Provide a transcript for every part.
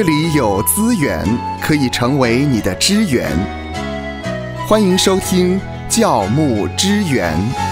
这里有资源可以成为你的支援，欢迎收听教牧支援。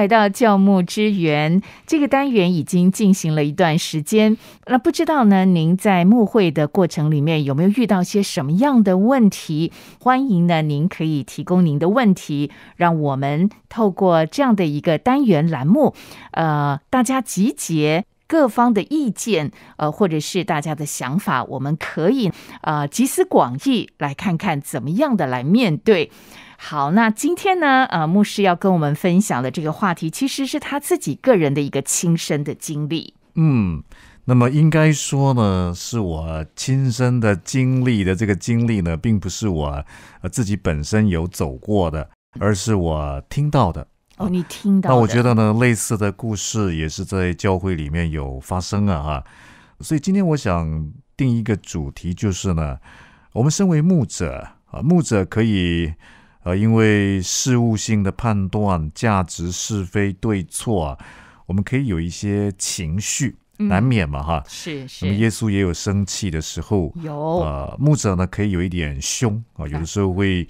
来到教牧之源这个单元已经进行了一段时间，那不知道呢？您在牧会的过程里面有没有遇到些什么样的问题？欢迎呢，您可以提供您的问题，让我们透过这样的一个单元栏目，呃，大家集结。各方的意见，呃，或者是大家的想法，我们可以啊集思广益，来看看怎么样的来面对。好，那今天呢，呃，牧师要跟我们分享的这个话题，其实是他自己个人的一个亲身的经历。嗯，那么应该说呢，是我亲身的经历的这个经历呢，并不是我呃自己本身有走过的，而是我听到的。哦，你听到那我觉得呢，类似的故事也是在教会里面有发生啊，哈。所以今天我想定一个主题，就是呢，我们身为牧者啊，牧者可以呃，因为事物性的判断、价值是非对错，啊，我们可以有一些情绪，难免嘛，哈。是是，耶稣也有生气的时候，有。呃，牧者呢可以有一点凶啊，有的时候会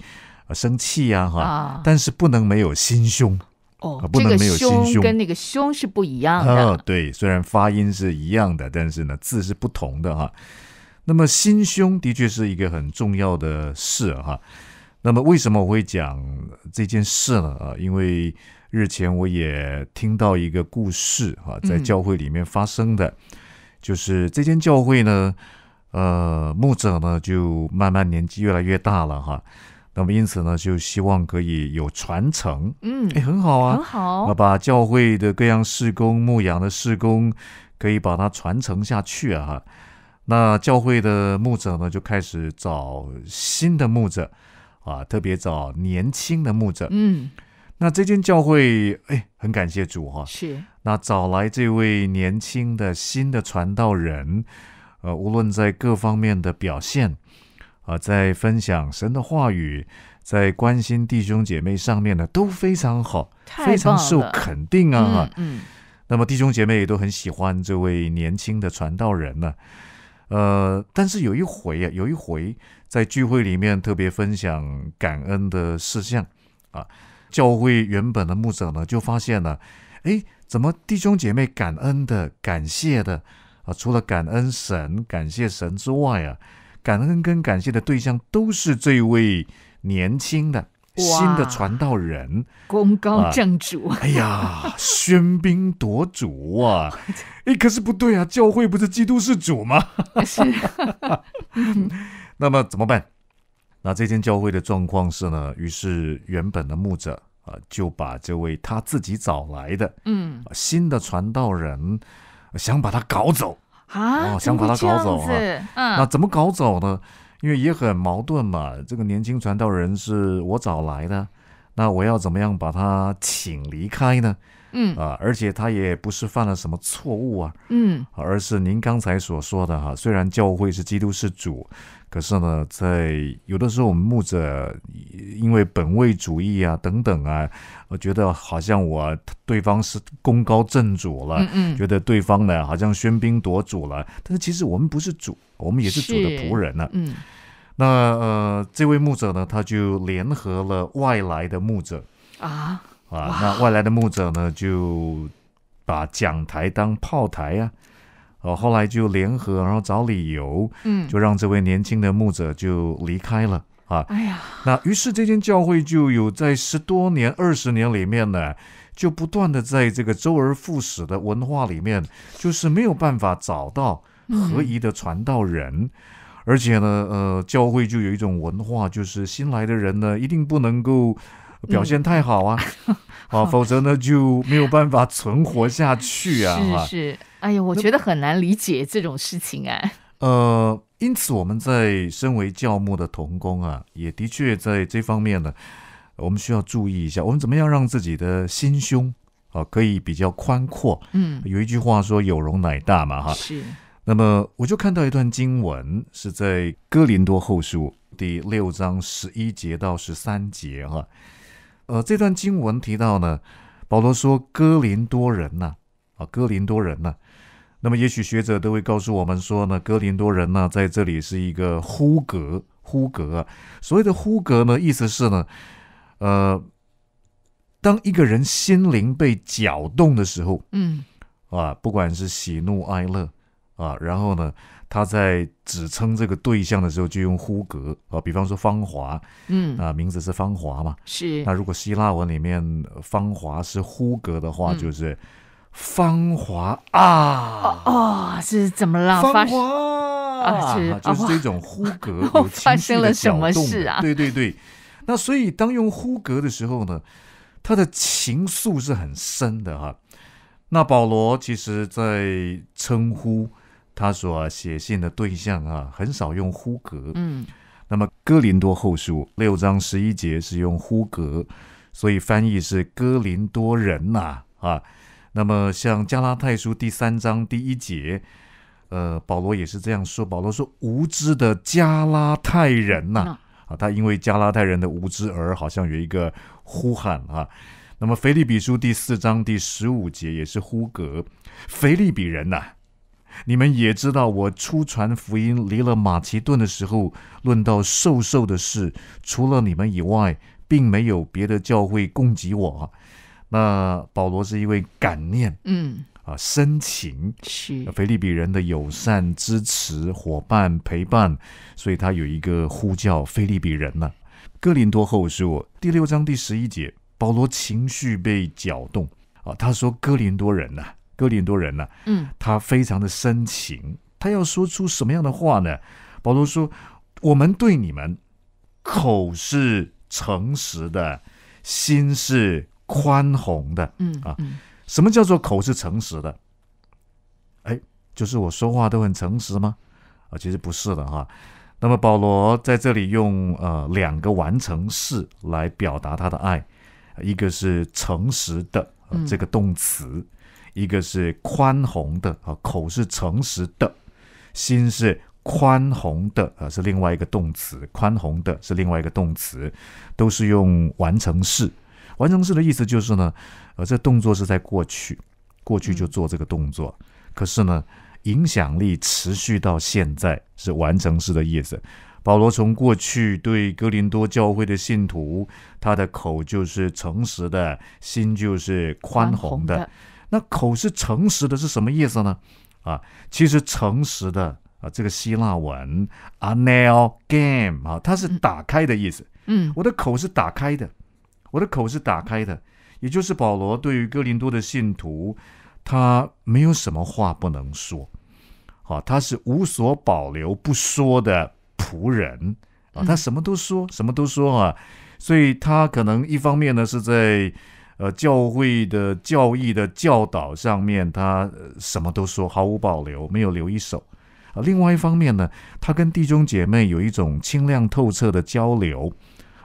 生气呀，哈。但是不能没有心胸。哦，这个“胸”跟那个“胸”是不一样的。啊，对，虽然发音是一样的，但是呢，字是不同的哈。那么“心胸”的确是一个很重要的事哈。那么为什么我会讲这件事呢？啊，因为日前我也听到一个故事哈，在教会里面发生的，就是这间教会呢，呃，牧者呢就慢慢年纪越来越大了哈。那么，因此呢，就希望可以有传承，嗯，哎，很好啊，很好。那把教会的各样事工、牧养的事工，可以把它传承下去啊。那教会的牧者呢，就开始找新的牧者啊，特别找年轻的牧者。嗯，那这间教会，哎，很感谢主哈。是。那找来这位年轻的新的传道人，呃，无论在各方面的表现。啊，在分享神的话语，在关心弟兄姐妹上面呢，都非常好，非常受肯定啊。嗯，那么弟兄姐妹也都很喜欢这位年轻的传道人呢。呃，但是有一回啊，有一回在聚会里面特别分享感恩的事项啊，教会原本的牧者呢就发现了，哎，怎么弟兄姐妹感恩的、感谢的啊，除了感恩神、感谢神之外啊。感恩跟感谢的对象都是这位年轻的新的传道人，功高震主。哎呀，喧宾夺主啊！哎，可是不对啊，教会不是基督是主吗？是。那么怎么办？那这间教会的状况是呢？于是原本的牧者啊，就把这位他自己找来的嗯新的传道人，想把他搞走。啊，想把他搞走是，嗯，那怎么搞走呢？因为也很矛盾嘛，这个年轻传道人是我找来的，那我要怎么样把他请离开呢？嗯啊，而且他也不是犯了什么错误啊，嗯，而是您刚才所说的哈，虽然教会是基督是主，可是呢，在有的时候我们牧者因为本位主义啊等等啊，我觉得好像我对方是功高震主了，嗯嗯，觉得对方呢好像喧宾夺主了，但是其实我们不是主，我们也是主的仆人呢。嗯，那呃，这位牧者呢，他就联合了外来的牧者啊。啊，那外来的牧者呢，就把讲台当炮台呀，哦，后来就联合，然后找理由，嗯，就让这位年轻的牧者就离开了啊。哎呀，那于是这间教会就有在十多年、二十年里面呢，就不断的在这个周而复始的文化里面，就是没有办法找到合宜的传道人，而且呢，呃，教会就有一种文化，就是新来的人呢，一定不能够。表现太好啊，啊，否则呢就没有办法存活下去啊！是是，哎呀，我觉得很难理解这种事情哎。呃，因此我们在身为教牧的童工啊，也的确在这方面呢，我们需要注意一下，我们怎么样让自己的心胸啊可以比较宽阔？嗯，有一句话说“有容乃大”嘛，哈。是。那么我就看到一段经文，是在《哥林多后书》第六章十一节到十三节哈。呃，这段经文提到呢，保罗说哥林多人呐、啊，哥林多人呐，那么也许学者都会告诉我们说呢，哥林多人呢，在这里是一个呼格呼格啊，所谓的呼格呢，意思是呢，呃，当一个人心灵被搅动的时候，嗯，啊，不管是喜怒哀乐。啊，然后呢，他在指称这个对象的时候就用呼格啊，比方说芳华，嗯，啊，名字是芳华嘛，是。那如果希腊文里面芳华是呼格的话，就是芳华啊，哦，是怎么了？芳华啊，是，就是这种呼 格，发生了的么动啊。对对对，那所以当用呼格的时候呢，他的情愫是很深的哈。那保罗其实，在称呼。他所写信的对象啊，很少用呼格。嗯，那么哥林多后书六章十一节是用呼格，所以翻译是哥林多人呐啊。那么像加拉太书第三章第一节，呃，保罗也是这样说。保罗说无知的加拉太人呐啊，他因为加拉太人的无知而好像有一个呼喊啊。那么腓利比书第四章第十五节也是呼格，腓利比人呐。你们也知道，我初传福音离了马其顿的时候，论到瘦瘦的事，除了你们以外，并没有别的教会供给我。那保罗是一位感念，嗯啊深情，是菲利比人的友善支持、伙伴陪伴，所以他有一个呼叫菲利比人呢。哥林多后书第六章第十一节，保罗情绪被搅动啊，他说：“哥林多人呐。”哥林多人呢，嗯，他非常的深情，他要说出什么样的话呢？保罗说：“我们对你们口是诚实的，心是宽宏的。”嗯啊，什么叫做口是诚实的？哎，就是我说话都很诚实吗？啊，其实不是的哈。那么保罗在这里用呃两个完成式来表达他的爱，一个是诚实的这个动词。一个是宽宏的啊，口是诚实的，心是宽宏的啊，是另外一个动词，宽宏的是另外一个动词，都是用完成式。完成式的意思就是呢，呃，这动作是在过去，过去就做这个动作，可是呢，影响力持续到现在，是完成式的意思。保罗从过去对哥林多教会的信徒，他的口就是诚实的，心就是宽宏的。那口是诚实的，是什么意思呢？啊，其实诚实的啊，这个希腊文 a n e l e g a m 啊，它是打开的意思。嗯，我的口是打开的，我的口是打开的，也就是保罗对于哥林多的信徒，他没有什么话不能说，好，他是无所保留不说的仆人啊，他什么都说，什么都说啊，所以他可能一方面呢是在。呃，教会的教义的教导上面，他什么都说，毫无保留，没有留一手。啊，另外一方面呢，他跟弟兄姐妹有一种清亮透彻的交流，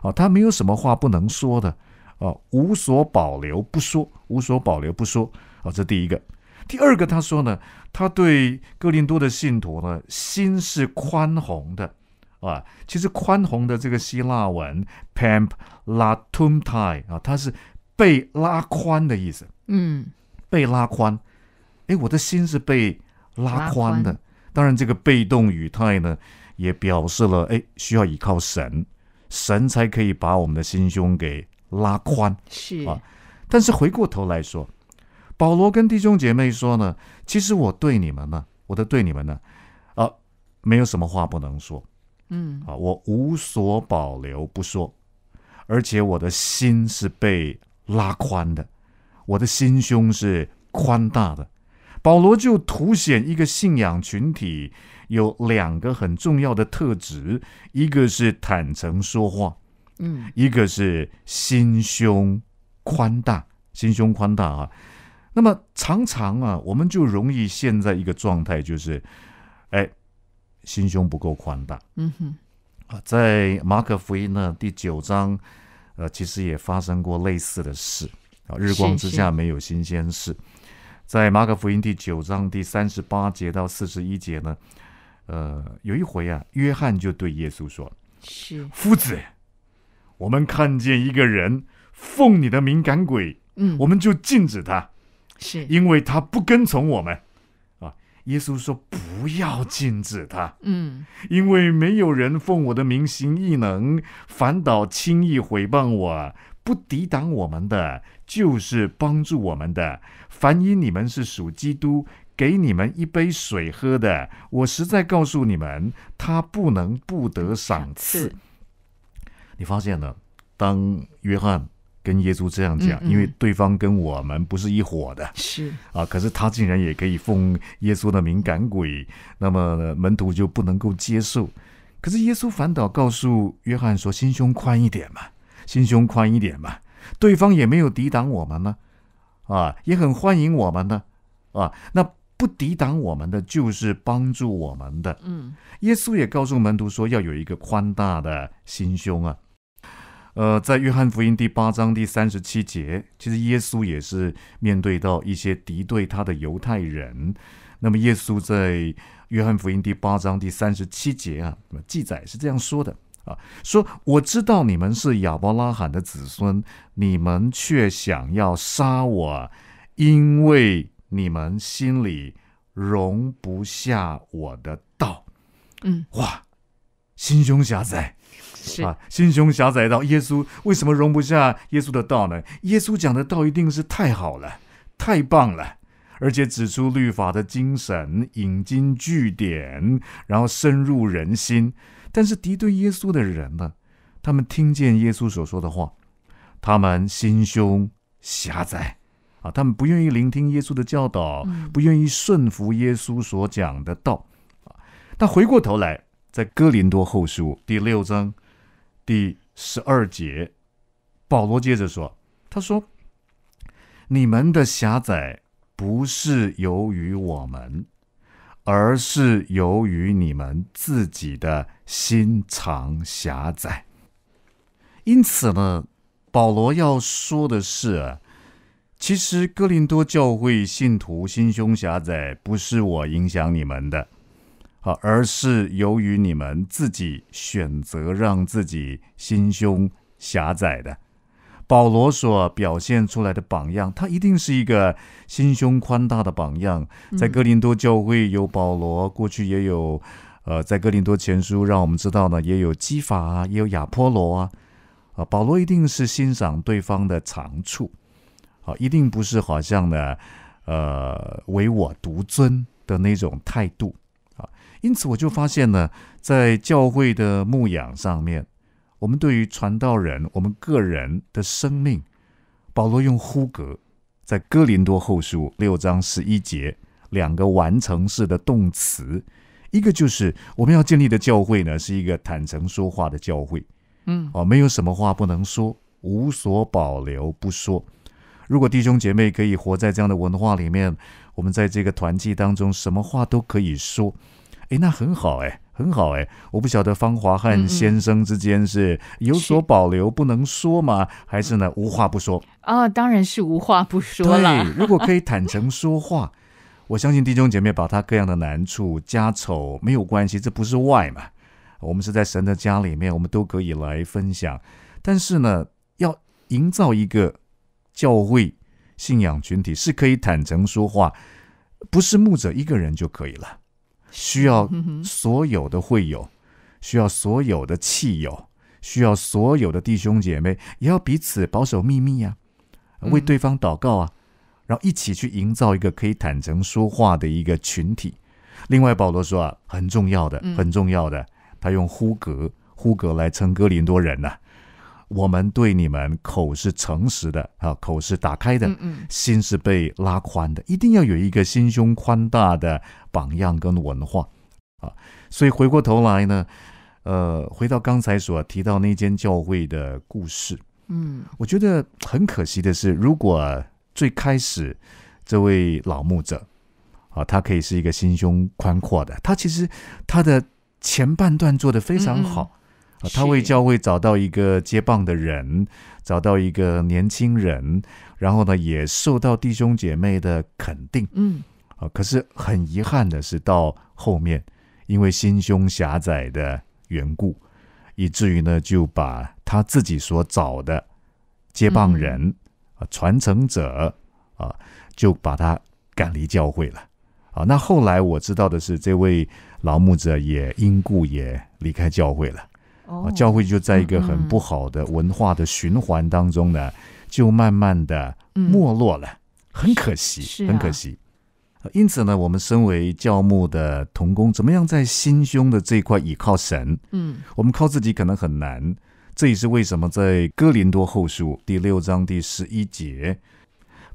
啊，他没有什么话不能说的，啊，无所保留不说，无所保留不说。啊，这第一个。第二个，他说呢，他对哥林多的信徒呢，心是宽宏的，啊，其实宽宏的这个希腊文 pamp latum tai 啊，他是。被拉宽的意思，嗯，被拉宽，哎，我的心是被拉宽的。当然，这个被动语态呢，也表示了，哎，需要依靠神，神才可以把我们的心胸给拉宽。是啊，但是回过头来说，保罗跟弟兄姐妹说呢，其实我对你们呢，我的对你们呢，啊，没有什么话不能说，嗯啊，我无所保留不说，而且我的心是被。拉宽的，我的心胸是宽大的。保罗就凸显一个信仰群体有两个很重要的特质：一个是坦诚说话，嗯；一个是心胸宽大。心胸宽大啊，那么常常啊，我们就容易陷在一个状态就是，哎，心胸不够宽大。嗯哼，啊，在马可福音呢第九章。呃，其实也发生过类似的事啊。日光之下没有新鲜事，在马可福音第九章第三十八节到四十一节呢，呃，有一回啊，约翰就对耶稣说：“是夫子，我们看见一个人奉你的敏感鬼，嗯，我们就禁止他，是，因为他不跟从我们。”耶稣说：“不要禁止他，嗯，因为没有人奉我的名行异能，反倒轻易毁谤我。不抵挡我们的，就是帮助我们的。凡因你们是属基督，给你们一杯水喝的，我实在告诉你们，他不能不得赏赐。”你发现呢？当约翰。跟耶稣这样讲，因为对方跟我们不是一伙的，是啊，可是他竟然也可以奉耶稣的敏感鬼，那么门徒就不能够接受。可是耶稣反倒告诉约翰说：“心胸宽一点嘛，心胸宽一点嘛，对方也没有抵挡我们呢，啊，也很欢迎我们呢，啊。那不抵挡我们的就是帮助我们的。嗯，耶稣也告诉门徒说，要有一个宽大的心胸啊。”呃，在约翰福音第八章第三十七节，其实耶稣也是面对到一些敌对他的犹太人。那么，耶稣在约翰福音第八章第三十七节啊，记载是这样说的啊：说我知道你们是亚伯拉罕的子孙，你们却想要杀我，因为你们心里容不下我的道。嗯，哇，心胸狭窄。是啊，心胸狭窄到耶稣为什么容不下耶稣的道呢？耶稣讲的道一定是太好了，太棒了，而且指出律法的精神，引经据典，然后深入人心。但是敌对耶稣的人呢？他们听见耶稣所说的话，他们心胸狭窄啊，他们不愿意聆听耶稣的教导，不愿意顺服耶稣所讲的道啊。但回过头来。在哥林多后书第六章第十二节，保罗接着说：“他说，你们的狭窄不是由于我们，而是由于你们自己的心肠狭窄。因此呢，保罗要说的是，其实哥林多教会信徒心胸狭窄，不是我影响你们的。”啊，而是由于你们自己选择让自己心胸狭窄的。保罗所表现出来的榜样，他一定是一个心胸宽大的榜样。在哥林多教会有保罗，过去也有，呃，在哥林多前书让我们知道呢，也有基法啊，也有亚波罗啊，啊，保罗一定是欣赏对方的长处，好，一定不是好像呢，呃，唯我独尊的那种态度。因此，我就发现呢，在教会的牧养上面，我们对于传道人，我们个人的生命，保罗用呼格，在哥林多后书六章十一节，两个完成式的动词，一个就是我们要建立的教会呢，是一个坦诚说话的教会。嗯，哦，没有什么话不能说，无所保留不说。如果弟兄姐妹可以活在这样的文化里面，我们在这个团契当中，什么话都可以说。哎，那很好哎，很好哎！我不晓得方华和先生之间是有所保留不能说吗？还是呢无话不说？啊，当然是无话不说了。如果可以坦诚说话，我相信弟兄姐妹把他各样的难处、家丑没有关系，这不是外嘛？我们是在神的家里面，我们都可以来分享。但是呢，要营造一个教会信仰群体是可以坦诚说话，不是牧者一个人就可以了。需要所有的会友，需要所有的气友，需要所有的弟兄姐妹，也要彼此保守秘密啊，为对方祷告啊，然后一起去营造一个可以坦诚说话的一个群体。另外，保罗说啊，很重要的，很重要的，他用呼格呼格来称哥林多人呢。我们对你们口是诚实的啊，口是打开的，心是被拉宽的，一定要有一个心胸宽大的榜样跟文化啊。所以回过头来呢，呃，回到刚才所提到那间教会的故事，嗯，我觉得很可惜的是，如果最开始这位老牧者啊，他可以是一个心胸宽阔的，他其实他的前半段做的非常好。他为教会找到一个接棒的人，找到一个年轻人，然后呢，也受到弟兄姐妹的肯定。嗯，啊，可是很遗憾的是，到后面因为心胸狭窄的缘故，以至于呢，就把他自己所找的接棒人、传承者啊，就把他赶离教会了。啊，那后来我知道的是，这位老牧者也因故也离开教会了。教会就在一个很不好的文化的循环当中呢，就慢慢的没落了，很可惜，很可惜。因此呢，我们身为教牧的童工，怎么样在心胸的这一块倚靠神？嗯，我们靠自己可能很难。这也是为什么在哥林多后书第六章第十一节，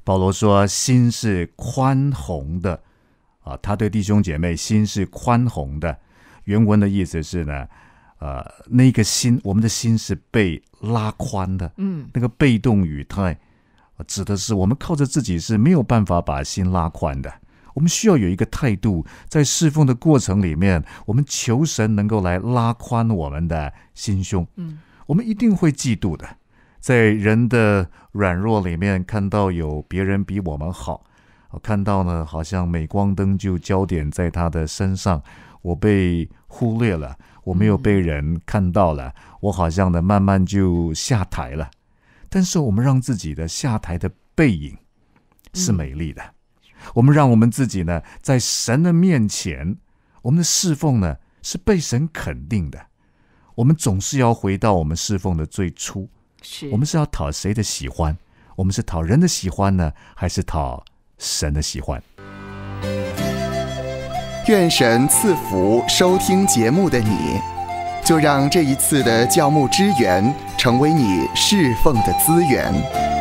保罗说心是宽宏的啊，他对弟兄姐妹心是宽宏的。原文的意思是呢。呃，那个心，我们的心是被拉宽的。嗯，那个被动语态指的是我们靠着自己是没有办法把心拉宽的。我们需要有一个态度，在侍奉的过程里面，我们求神能够来拉宽我们的心胸。嗯，我们一定会嫉妒的，在人的软弱里面看到有别人比我们好，看到呢，好像镁光灯就焦点在他的身上。我被忽略了，我没有被人看到了，我好像呢慢慢就下台了。但是我们让自己的下台的背影是美丽的。我们让我们自己呢，在神的面前，我们的侍奉呢是被神肯定的。我们总是要回到我们侍奉的最初，我们是要讨谁的喜欢？我们是讨人的喜欢呢，还是讨神的喜欢？愿神赐福收听节目的你，就让这一次的教牧之源成为你侍奉的资源。